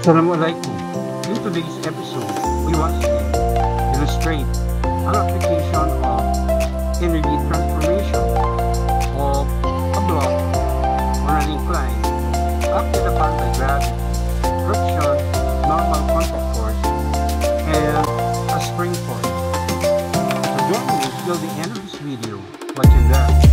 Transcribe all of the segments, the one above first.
Assalamualaikum. In today's episode, we want to illustrate an application of energy transformation of a block on an incline up to the pan by gravity, friction, normal contact force, and a spring force. So join me until the end of this video. Watching that.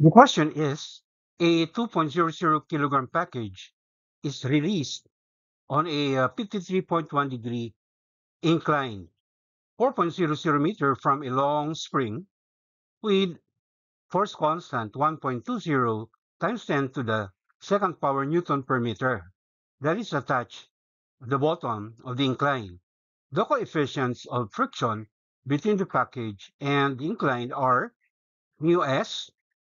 The question is, a 2.00 kilogram package is released on a uh, 53.1 degree incline, 4.00 meter from a long spring with force constant 1.20 times 10 to the second power Newton per meter that is attached at the bottom of the incline. The coefficients of friction between the package and the incline are mu s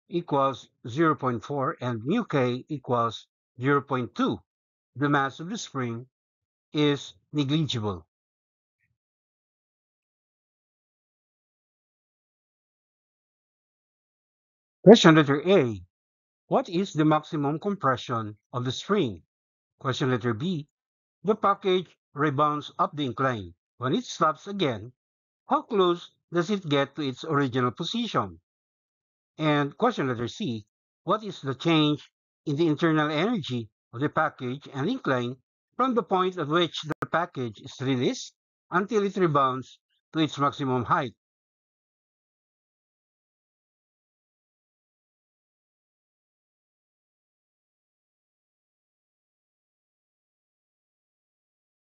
equals 0.4 and mu k equals 0.2, the mass of the spring is negligible. Question letter A. What is the maximum compression of the spring? Question letter B. The package rebounds up the incline. When it stops again, how close does it get to its original position? And question letter C, what is the change in the internal energy of the package and incline from the point at which the package is released until it rebounds to its maximum height?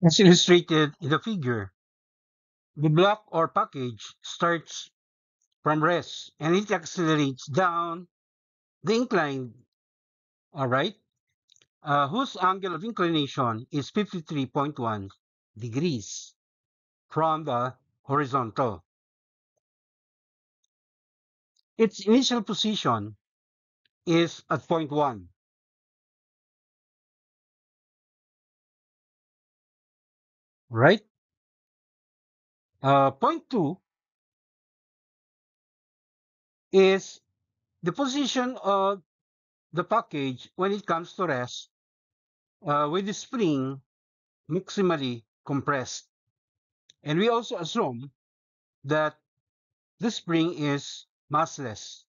As illustrated in the figure, the block or package starts from rest and it accelerates down the incline. All right. Uh, whose angle of inclination is 53.1 degrees from the horizontal. Its initial position is at point 1. Right? Uh, point 2 is the position of the package when it comes to rest uh, with the spring maximally compressed. And we also assume that the spring is massless.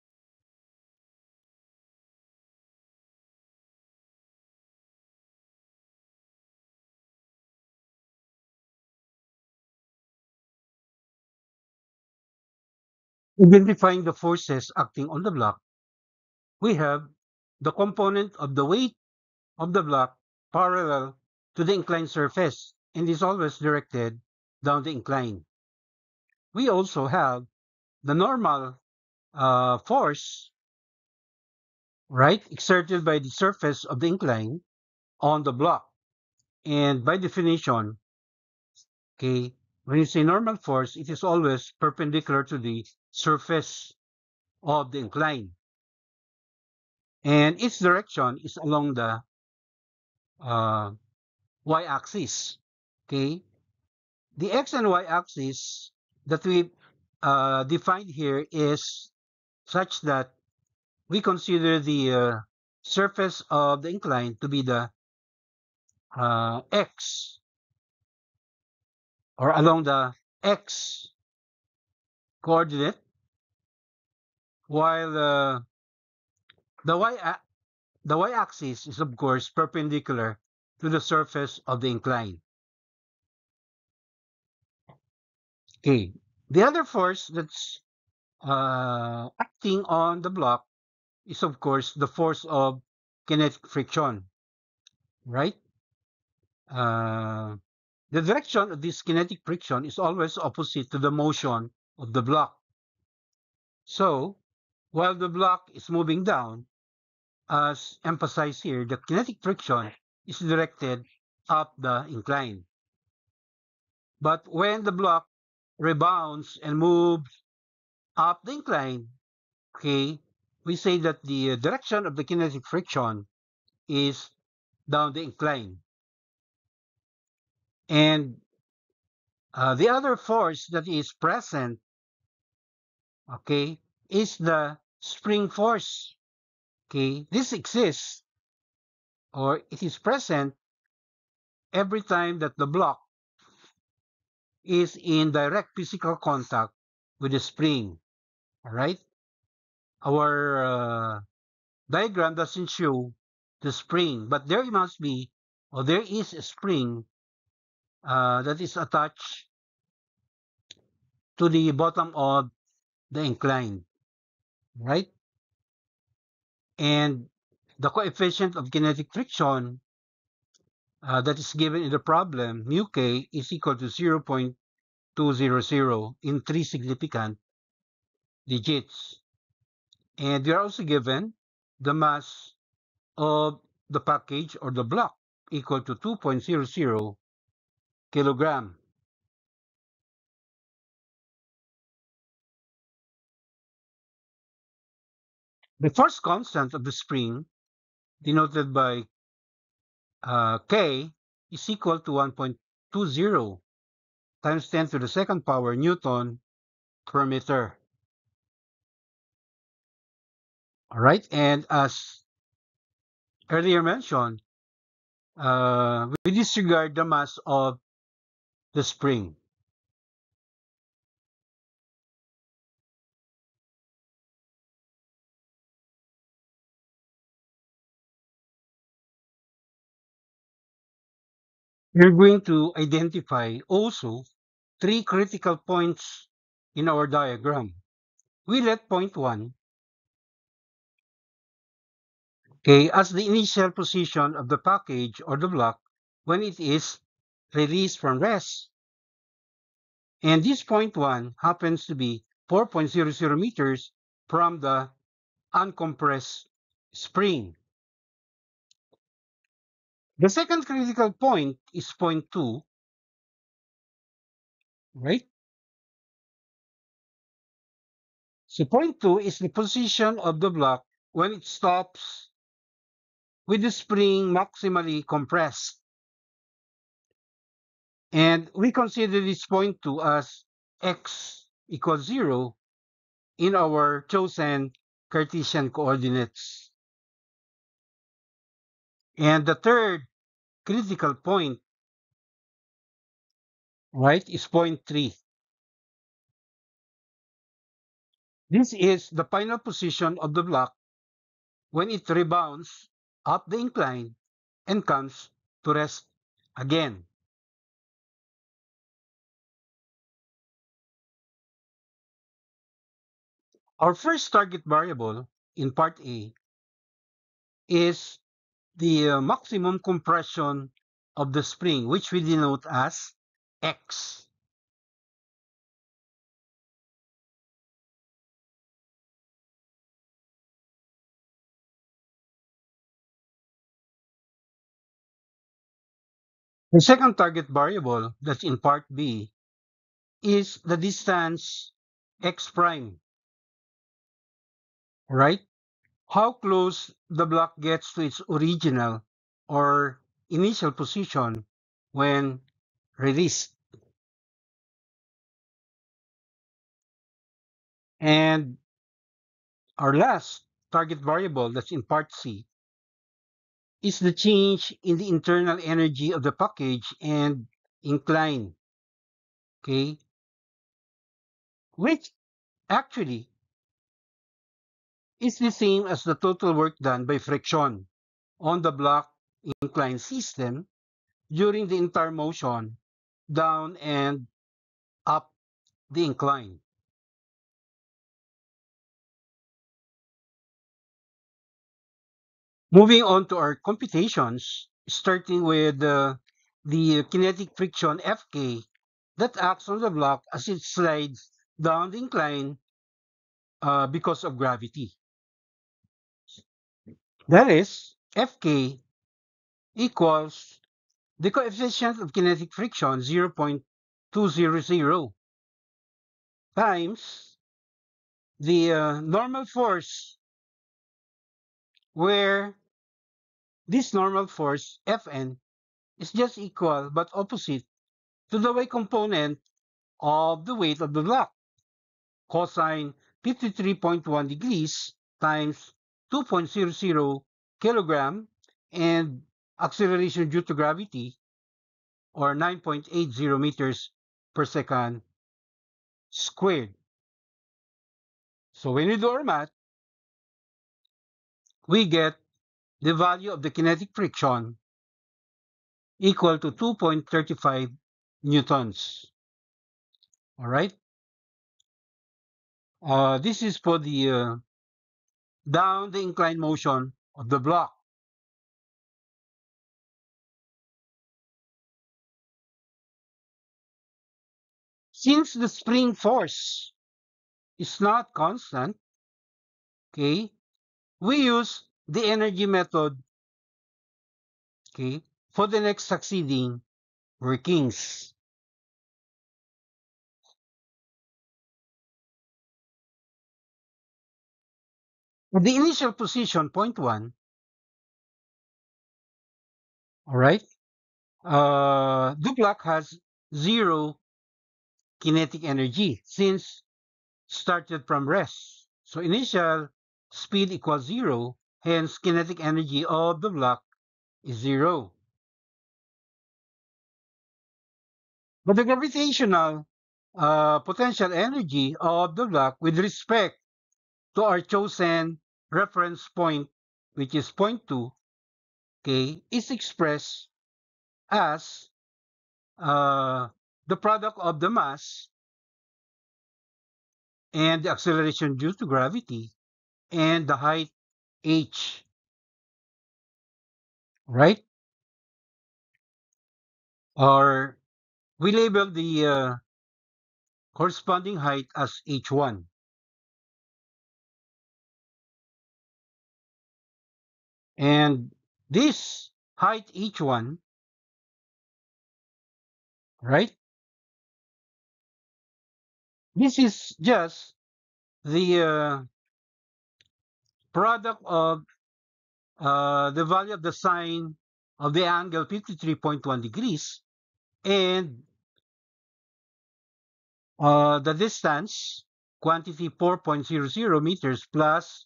Identifying the forces acting on the block, we have the component of the weight of the block parallel to the inclined surface and is always directed down the incline. We also have the normal uh, force, right, exerted by the surface of the incline on the block. And by definition, okay, when you say normal force, it is always perpendicular to the surface of the incline. And its direction is along the uh, y-axis. Okay, the x and y-axis that we uh, defined here is such that we consider the uh, surface of the incline to be the uh, x or along the x coordinate while uh, the y the y axis is of course perpendicular to the surface of the incline. Okay, the other force that's uh, acting on the block is of course the force of kinetic friction, right? Uh, the direction of this kinetic friction is always opposite to the motion of the block. So while the block is moving down, as emphasized here, the kinetic friction is directed up the incline. But when the block rebounds and moves up the incline, okay, we say that the uh, direction of the kinetic friction is down the incline. And uh, the other force that is present, okay, is the spring force. Okay, this exists or it is present every time that the block is in direct physical contact with the spring. All right, our uh, diagram doesn't show the spring, but there must be or there is a spring uh, that is attached to the bottom of the incline right? And the coefficient of kinetic friction uh, that is given in the problem, mu k, is equal to 0 0.200 in three significant digits. And we are also given the mass of the package or the block equal to 2.00 kilogram. The first constant of the spring, denoted by uh, K, is equal to 1.20 times 10 to the second power Newton per meter. All right, and as earlier mentioned, uh, we disregard the mass of the spring. we are going to identify also three critical points in our diagram. We let point one okay, as the initial position of the package or the block when it is released from rest. And this point one happens to be 4.00 meters from the uncompressed spring. The second critical point is point two, right? So point two is the position of the block when it stops with the spring maximally compressed. And we consider this point two as x equals zero in our chosen Cartesian coordinates. And the third critical point, right, is point three. This is the final position of the block when it rebounds up the incline and comes to rest again. Our first target variable in part A is the uh, maximum compression of the spring, which we denote as X. The second target variable that's in part B is the distance x prime, right? How close the block gets to its original or initial position when released. And our last target variable that's in part C is the change in the internal energy of the package and incline. Okay. Which actually is the same as the total work done by friction on the block inclined system during the entire motion down and up the incline. Moving on to our computations, starting with uh, the kinetic friction Fk that acts on the block as it slides down the incline uh, because of gravity. That is, Fk equals the coefficient of kinetic friction 0 0.200 times the uh, normal force where this normal force Fn is just equal but opposite to the weight component of the weight of the block cosine 53.1 degrees times 2.00 kilogram and acceleration due to gravity or 9.80 meters per second squared. So when we do our math, we get the value of the kinetic friction equal to 2.35 newtons. All right. Uh, this is for the uh, down the inclined motion of the block. Since the spring force is not constant, okay, we use the energy method okay, for the next succeeding workings. the initial position, point one, all right, uh, Duplak has zero kinetic energy since started from rest. So initial speed equals zero, hence kinetic energy of the block is zero. But the gravitational uh, potential energy of the block with respect to our chosen reference point, which is point 2, okay, is expressed as uh, the product of the mass and the acceleration due to gravity and the height h. Right? Or we label the uh, corresponding height as h1. And this height each one, right? This is just the uh, product of uh, the value of the sine of the angle 53.1 degrees and uh, the distance quantity 4.00 meters plus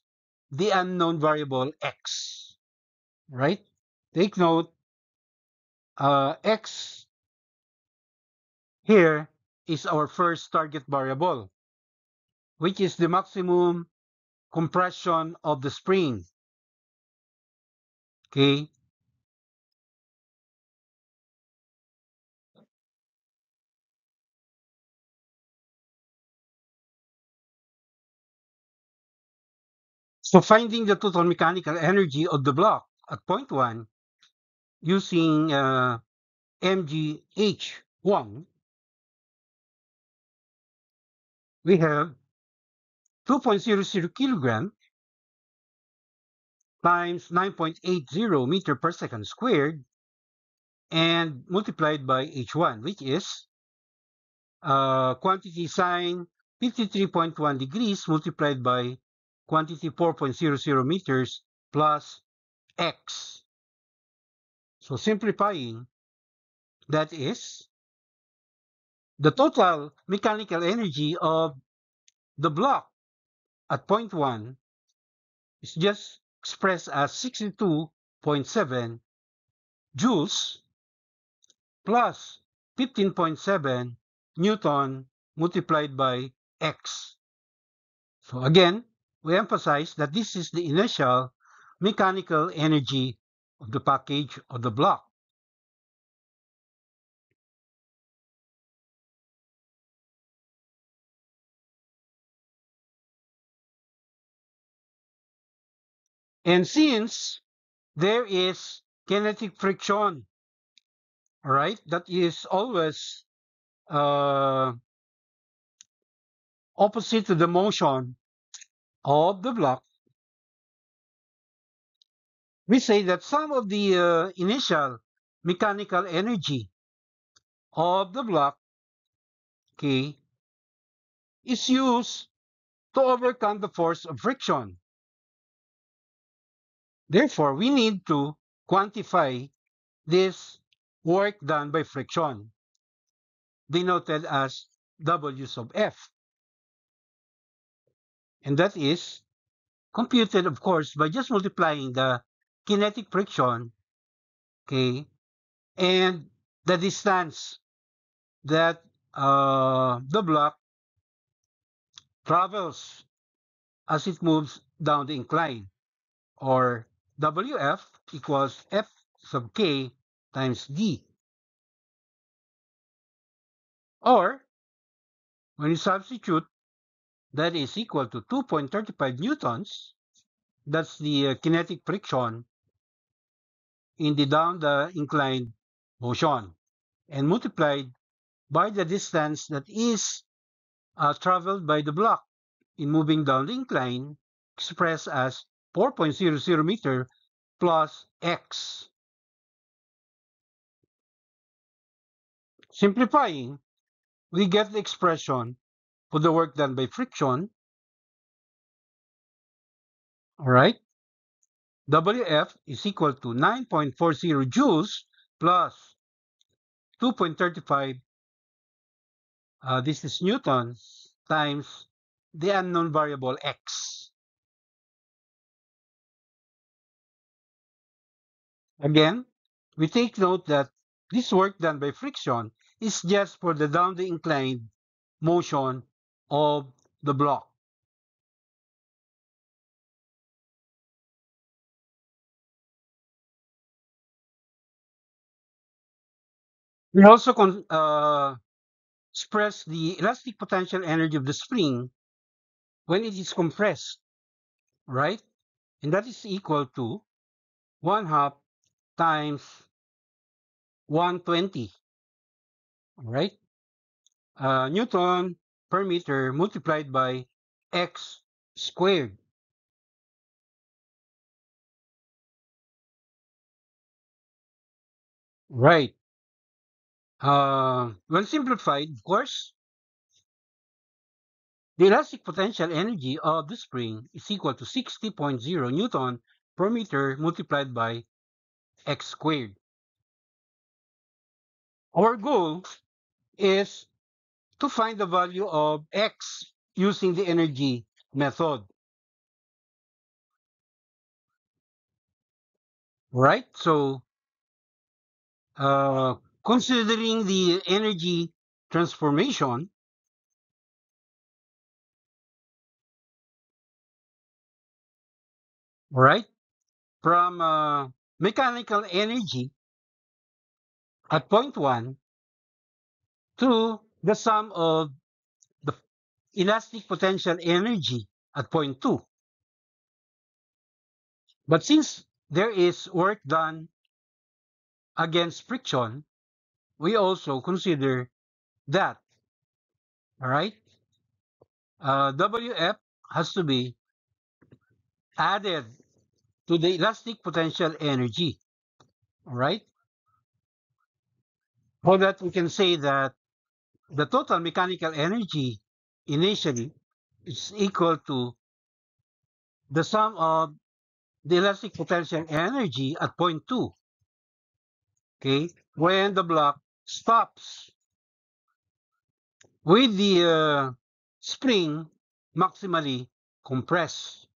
the unknown variable x right? Take note, uh, x here is our first target variable, which is the maximum compression of the spring. Okay. So finding the total mechanical energy of the block at point one using uh, MGH1, we have 2.00 kilogram times 9.80 meter per second squared and multiplied by H1, which is uh, quantity sine 53.1 degrees multiplied by quantity 4.00 meters plus x. So simplifying, that is the total mechanical energy of the block at point 1 is just expressed as 62.7 joules plus 15.7 newton multiplied by x. So again, we emphasize that this is the initial mechanical energy of the package or the block. And since there is kinetic friction, right, that is always uh, opposite to the motion of the block, we say that some of the uh, initial mechanical energy of the block okay, is used to overcome the force of friction. Therefore, we need to quantify this work done by friction, denoted as W sub F. And that is computed, of course, by just multiplying the kinetic friction, okay, and the distance that uh, the block travels as it moves down the incline, or WF equals F sub K times D. Or, when you substitute, that is equal to 2.35 newtons, that's the uh, kinetic friction in the down the inclined motion and multiplied by the distance that is uh, traveled by the block in moving down the incline expressed as 4.00 meter plus x. Simplifying, we get the expression for the work done by friction. All right. WF is equal to 9.40 joules plus 2.35, uh, this is Newton, times the unknown variable x. Again, we take note that this work done by friction is just for the down the inclined motion of the block. We also con- uh, express the elastic potential energy of the spring when it is compressed, right? And that is equal to 1 half times 120, right? Uh, Newton per meter multiplied by x squared. Right. Uh, when simplified, of course, the elastic potential energy of the spring is equal to 60.0 Newton per meter multiplied by x squared. Our goal is to find the value of x using the energy method. All right, so uh, considering the energy transformation, right, from uh, mechanical energy at point one to the sum of the elastic potential energy at point two. But since there is work done against friction, we also consider that. All right? Uh, WF has to be added to the elastic potential energy. All right? So that we can say that the total mechanical energy initially is equal to the sum of the elastic potential energy at point 2 okay when the block stops with the uh, spring maximally compressed.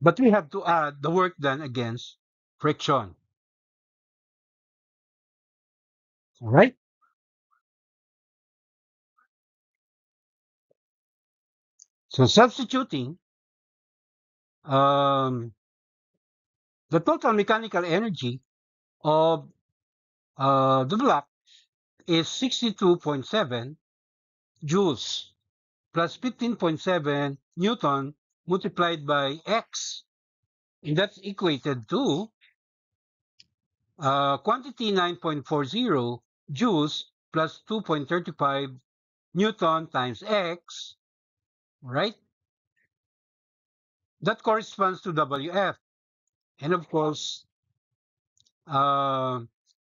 But we have to add the work done against friction. All right? So substituting um, the total mechanical energy of uh, the block is 62.7 joules plus 15.7 newton multiplied by x. And that's equated to uh, quantity 9.40 joules plus 2.35 newton times x, right? That corresponds to WF. And of course, uh,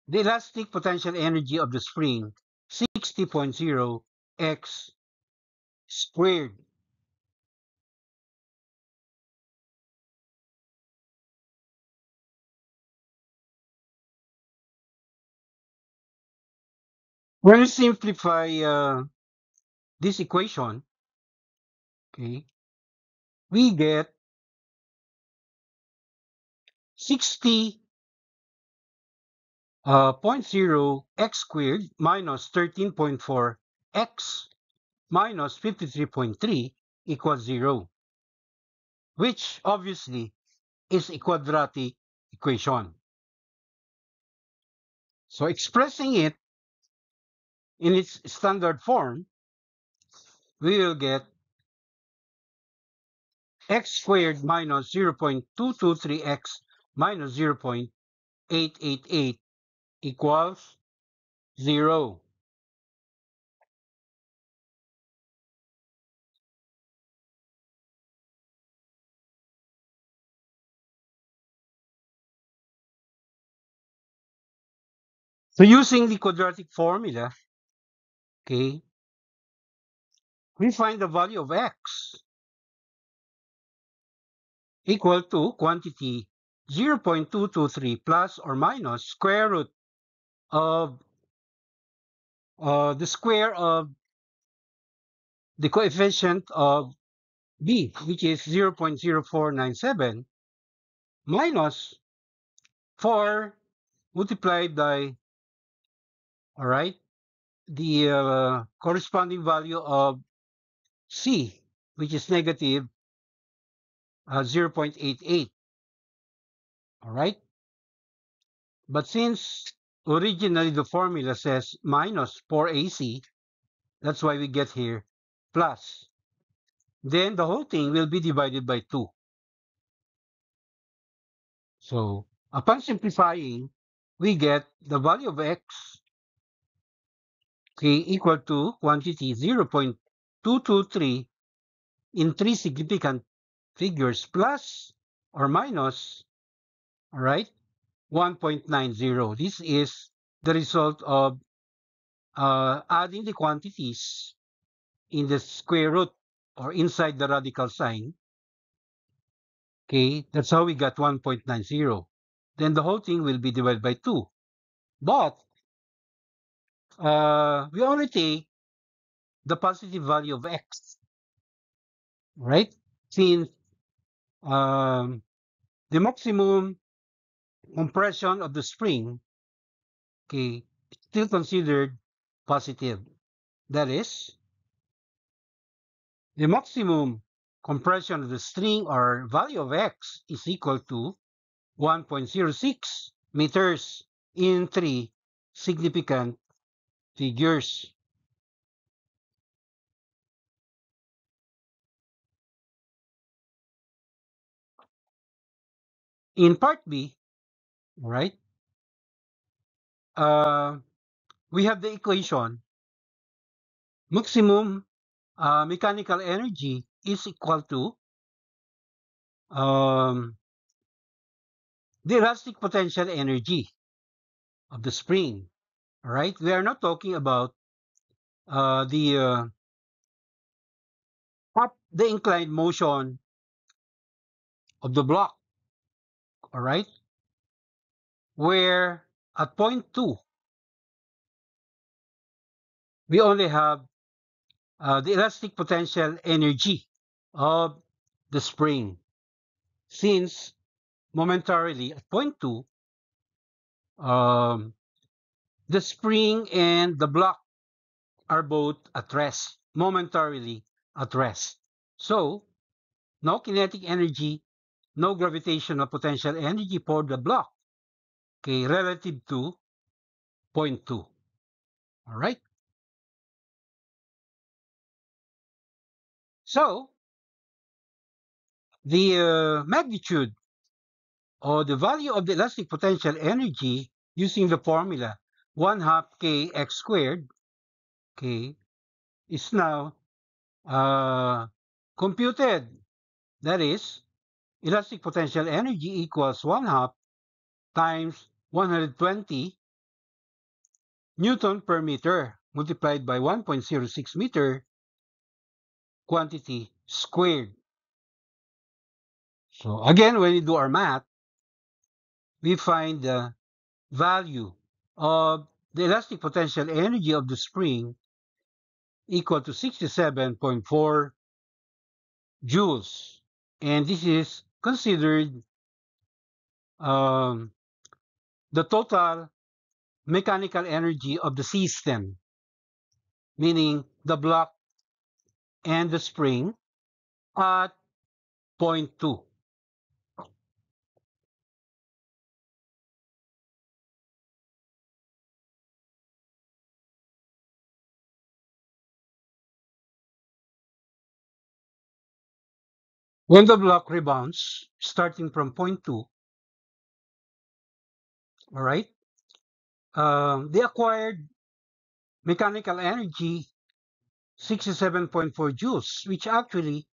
the elastic potential energy of the spring, 60.0 x squared. When we simplify uh, this equation, okay, we get 60 uh, 0.0 x squared minus 13.4 x minus 53.3 equals 0, which obviously is a quadratic equation. So expressing it in its standard form, we will get x squared minus 0.223x minus 0.888 equals zero So using the quadratic formula, okay, we find the value of x equal to quantity 0.223 plus or minus square root of uh, the square of the coefficient of b, which is 0 0.0497 minus 4 multiplied by, all right, the uh, corresponding value of c, which is negative, uh, 0.88. All right. But since Originally, the formula says minus 4AC. That's why we get here plus. Then the whole thing will be divided by 2. So upon simplifying, we get the value of x okay, equal to quantity 0 0.223 in three significant figures plus or minus, all right, 1.90. This is the result of uh, adding the quantities in the square root or inside the radical sign. Okay, that's how we got 1.90. Then the whole thing will be divided by 2. But uh, we only take the positive value of x, right? Since um, the maximum compression of the spring okay, still considered positive. That is, the maximum compression of the string or value of x is equal to 1.06 meters in three significant figures. In part B, right? Uh, we have the equation maximum uh, mechanical energy is equal to um, the elastic potential energy of the spring, all right? We are not talking about uh, the uh, up the inclined motion of the block, all right? where at point two, we only have uh, the elastic potential energy of the spring since momentarily at point two, um, the spring and the block are both at rest, momentarily at rest. So, no kinetic energy, no gravitational potential energy for the block okay, relative to 0.2. All right. So the uh, magnitude or the value of the elastic potential energy using the formula 1 half kx squared okay is now uh, computed that is elastic potential energy equals 1 half times 120 Newton per meter multiplied by 1.06 meter quantity squared. So again, when we do our math, we find the value of the elastic potential energy of the spring equal to 67.4 joules. And this is considered um, the total mechanical energy of the system, meaning the block and the spring at point point two. When the block rebounds, starting from point 2, all right? Um, they acquired mechanical energy 67.4 joules, which actually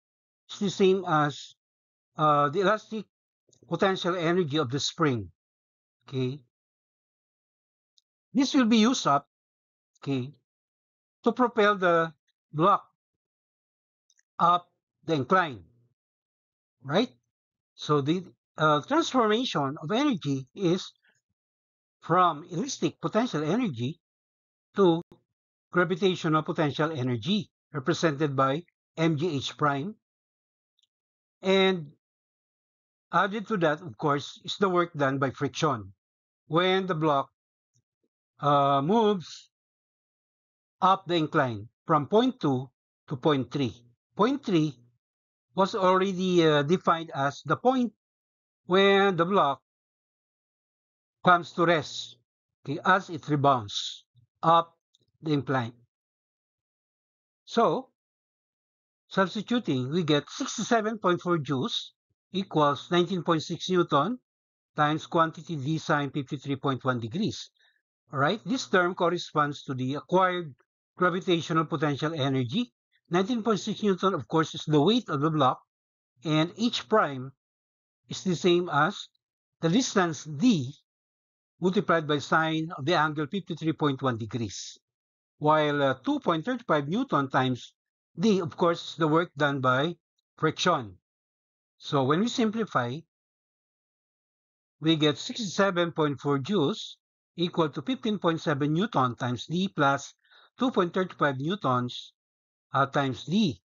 is the same as uh, the elastic potential energy of the spring. Okay. This will be used up, okay, to propel the block up the incline, right? So the uh, transformation of energy is from elastic potential energy to gravitational potential energy represented by mgh prime and added to that of course is the work done by friction when the block uh, moves up the incline from point 2 to point 3 point 3 was already uh, defined as the point where the block comes to rest okay, as it rebounds up the incline. So, substituting, we get 67.4 joules equals 19.6 Newton times quantity D sine 53.1 degrees. All right, this term corresponds to the acquired gravitational potential energy. 19.6 Newton, of course, is the weight of the block, and H prime is the same as the distance D multiplied by sine of the angle 53.1 degrees. While uh, 2.35 Newton times d, of course, the work done by friction. So when we simplify, we get 67.4 joules equal to 15.7 Newton times d plus 2.35 Newtons uh, times d.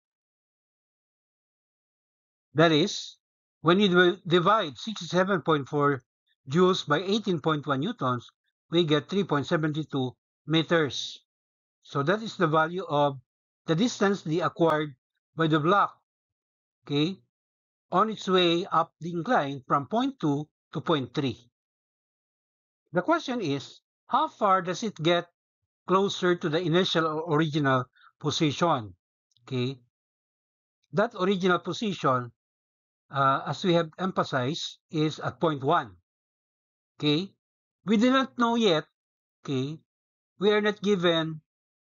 That is, when you divide 67.4 joules by 18.1 newtons, we get 3.72 meters. So that is the value of the distance the acquired by the block, okay, on its way up the incline from point 2 to point 3. The question is, how far does it get closer to the initial or original position? Okay, that original position, uh, as we have emphasized, is at point 1. Okay? We do not know yet, okay? We are not given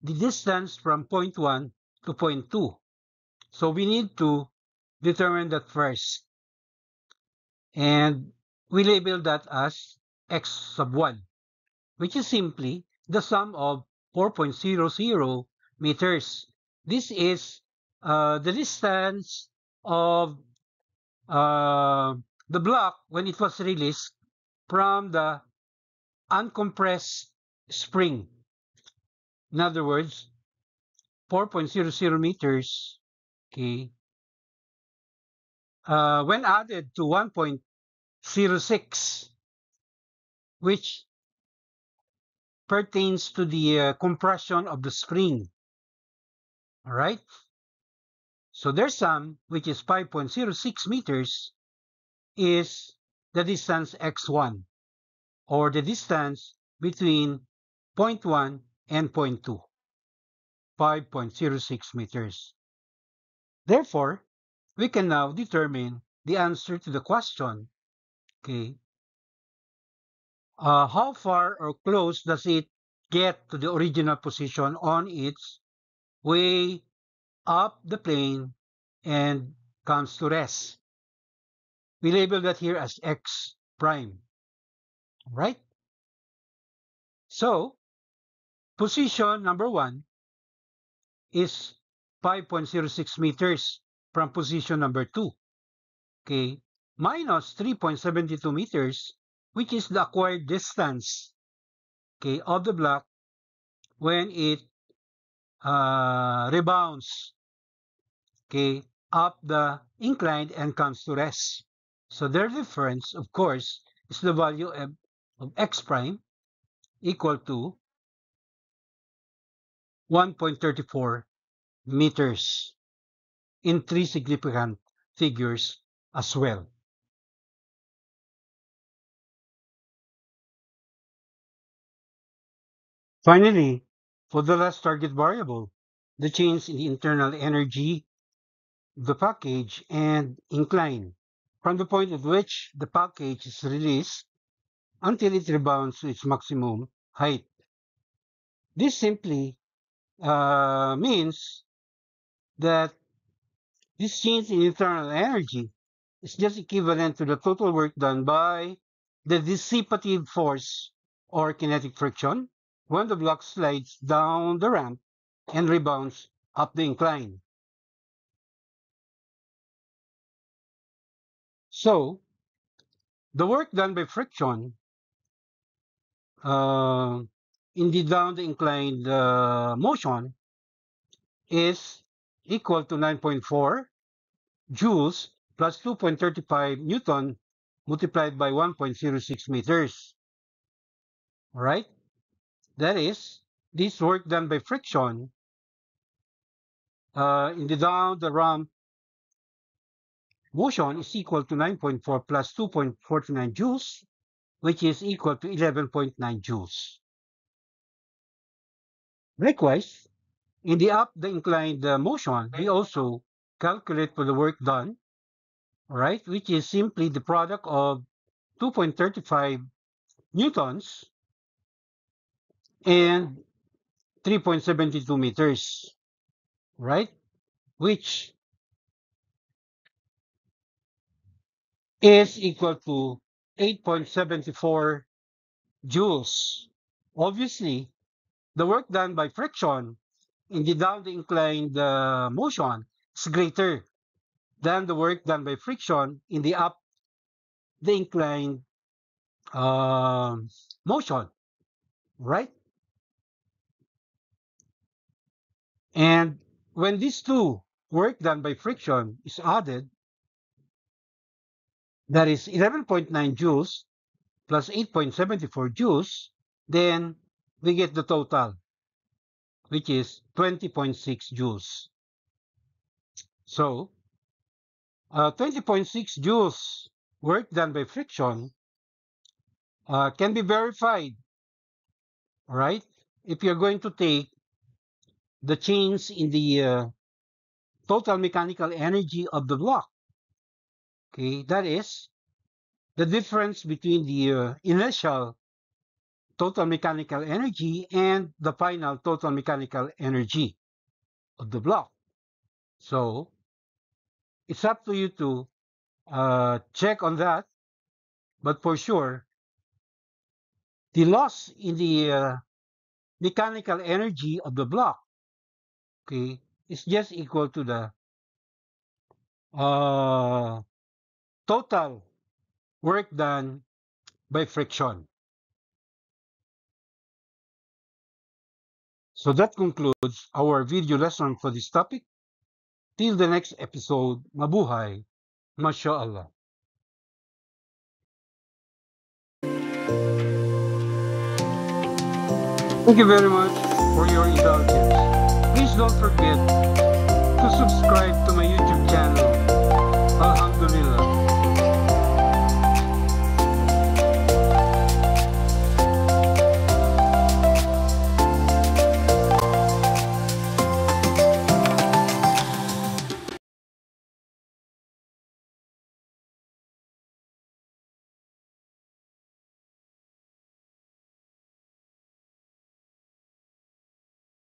the distance from point 1 to point 2. So we need to determine that first. And we label that as x sub 1, which is simply the sum of 4.00 meters. This is uh, the distance of uh, the block when it was released from the uncompressed spring. In other words, 4.00 meters, okay, uh, when added to 1.06, which pertains to the uh, compression of the spring, All right. So their sum, which is 5.06 meters, is the distance x1 or the distance between point 1 and point 2, 5.06 meters. Therefore, we can now determine the answer to the question, okay, uh, how far or close does it get to the original position on its way up the plane and comes to rest we label that here as x prime, right? So, position number one is 5.06 meters from position number two, okay, minus 3.72 meters, which is the acquired distance, okay, of the block when it uh, rebounds, okay, up the incline and comes to rest. So their difference, of course, is the value of, of x prime equal to 1.34 meters in three significant figures as well. Finally, for the last target variable, the change in the internal energy, the package, and incline from the point at which the package is released until it rebounds to its maximum height. This simply uh, means that this change in internal energy is just equivalent to the total work done by the dissipative force or kinetic friction when the block slides down the ramp and rebounds up the incline. So the work done by friction uh, in the down inclined uh, motion is equal to 9.4 joules plus 2.35 newton multiplied by 1.06 meters. All right? That is, this work done by friction uh, in the down the ramp motion is equal to 9.4 plus 2.49 joules, which is equal to 11.9 joules. Likewise, in the up the inclined uh, motion, we also calculate for the work done, right, which is simply the product of 2.35 newtons and 3.72 meters, right, which is equal to 8.74 joules. Obviously, the work done by friction in the down inclined uh, motion is greater than the work done by friction in the up the inclined uh, motion, right? And when these two work done by friction is added, that is 11.9 joules plus 8.74 joules, then we get the total, which is 20.6 joules. So, uh, 20.6 joules work done by friction uh, can be verified, right? If you're going to take the change in the uh, total mechanical energy of the block okay, that is the difference between the uh, initial total mechanical energy and the final total mechanical energy of the block. So it's up to you to uh, check on that, but for sure, the loss in the uh, mechanical energy of the block okay, is just equal to the uh, total work done by friction. So that concludes our video lesson for this topic. Till the next episode, mabuhay, mashallah. Thank you very much for your indulgence. Please don't forget to subscribe to my YouTube